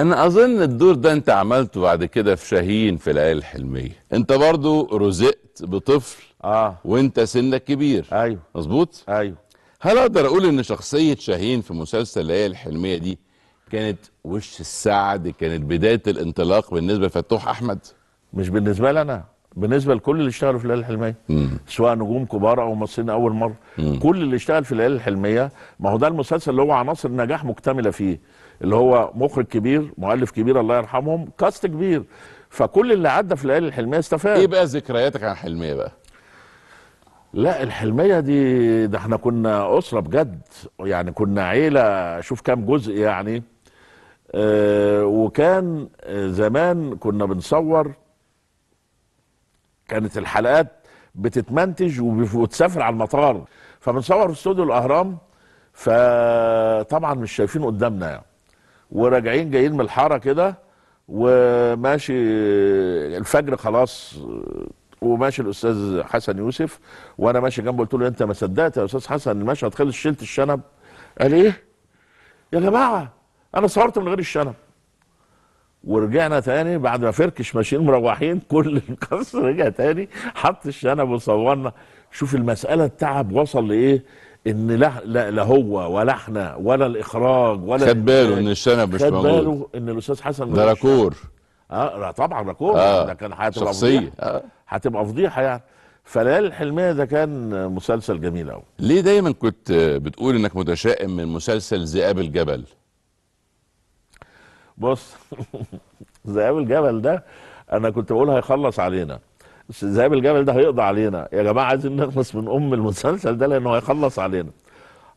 انا اظن الدور ده انت عملته بعد كده في شاهين في العيال الحلميه انت برضو رزقت بطفل اه وانت سنك كبير ايوه مظبوط ايوه هل اقدر اقول ان شخصيه شاهين في مسلسل العيال الحلميه دي كانت وش السعد كانت بدايه الانطلاق بالنسبه لفتوح احمد مش بالنسبه لي انا بالنسبه لكل اللي اشتغلوا في الليالي الحلميه مم. سواء نجوم كبار او ممثلين اول مره مم. كل اللي اشتغل في الليالي الحلميه ما هو ده المسلسل اللي هو عناصر نجاح مكتمله فيه اللي هو مخرج كبير مؤلف كبير الله يرحمهم كاست كبير فكل اللي عدى في الليالي الحلميه استفاد ايه بقى ذكرياتك عن الحلميه بقى لا الحلميه دي ده احنا كنا اسره بجد يعني كنا عيله شوف كام جزء يعني اه وكان زمان كنا بنصور كانت الحلقات بتتمنتج وتسافر على المطار فبنصور في استوديو الاهرام فطبعا مش شايفين قدامنا يعني وراجعين جايين من الحاره كده وماشي الفجر خلاص وماشي الاستاذ حسن يوسف وانا ماشي جنبه قلت له انت ما صدقت يا استاذ حسن المشهد خلص شلت الشنب قال ايه يا جماعه انا صورت من غير الشنب ورجعنا تاني بعد ما فركش ماشيين مروحين كل القصر رجع تاني حط الشنب وصورنا شوف المساله التعب وصل لايه ان لا لا, لا هو ولا احنا ولا الاخراج ولا خد باله ان الشنب مش موجود خد باله ان الاستاذ حسن ده راكور اه طبعا راكور آه ده كان هتبقى شخصيه آه. هتبقى فضيحه يعني فليالي الحلميه ده كان مسلسل جميل قوي ليه دايما كنت بتقول انك متشائم من مسلسل ذئاب الجبل بص ذئاب الجبل ده انا كنت بقول هيخلص علينا ذئاب الجبل ده هيقضي علينا يا جماعه عايزين نخلص من ام المسلسل ده لانه هيخلص علينا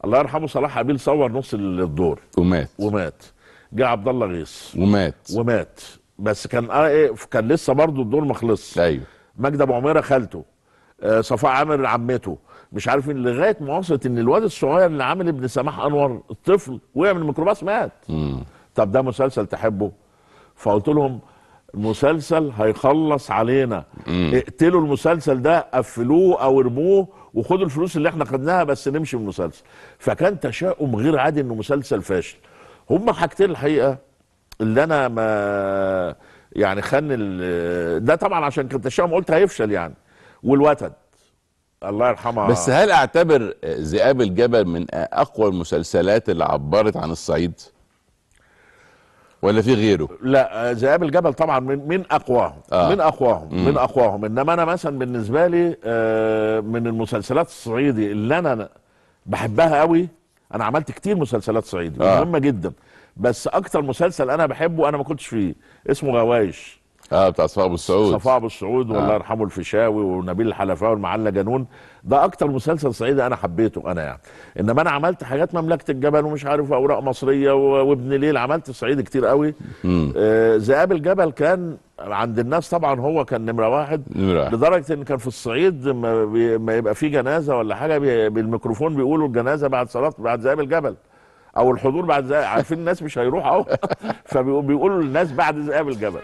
الله يرحمه صلاح حبيل صور نص الدور ومات ومات جه عبد الله غيث ومات ومات بس كان آه ايه كان لسه برضه الدور ما خلصش ايوه مجد ابو عميره خالته آه صفاء عامر عمته مش عارف لغايه ما وصلت ان الواد الصغير اللي عامل ابن سماح انور الطفل وقع من الميكروباص مات مم. طب ده مسلسل تحبه فقلت لهم مسلسل هيخلص علينا مم. اقتلوا المسلسل ده قفلوه او ارموه وخدوا الفلوس اللي احنا خدناها بس نمشي من المسلسل فكان تشاؤم غير عادي انه مسلسل فاشل هما حاجتين الحقيقه اللي انا ما يعني خن ده طبعا عشان كنت تشاؤم قلت هيفشل يعني والوتد الله يرحمها بس هل اعتبر ذئاب الجبل من اقوى المسلسلات اللي عبرت عن الصعيد؟ ولا في غيره لا ذئاب الجبل طبعا من من اقواهم آه. من اقواهم مم. من اقواهم انما انا مثلا بالنسبه لي آه، من المسلسلات الصعيدي اللي انا بحبها قوي انا عملت كتير مسلسلات صعيدي آه. مهمه جدا بس اكتر مسلسل انا بحبه انا ما كنتش فيه اسمه غوايش اه بتاع صفاء ابو السعود صفاء ابو السعود والله آه. يرحمه الفيشاوي ونبيل الحلفاوي المعلة جنون ده اكتر مسلسل صعيدي انا حبيته انا يعني انما انا عملت حاجات مملكه الجبل ومش عارف اوراق مصريه وابن ليل عملت صعيدي كتير قوي آه ذئاب الجبل كان عند الناس طبعا هو كان نمره واحد نمرة. لدرجه ان كان في الصعيد ما, بي... ما يبقى في جنازه ولا حاجه بي... بالميكروفون بيقولوا الجنازه بعد صلاه بعد ذئاب الجبل او الحضور بعد عارفين الناس مش هيروح اهو فبيقولوا الناس بعد ذئاب الجبل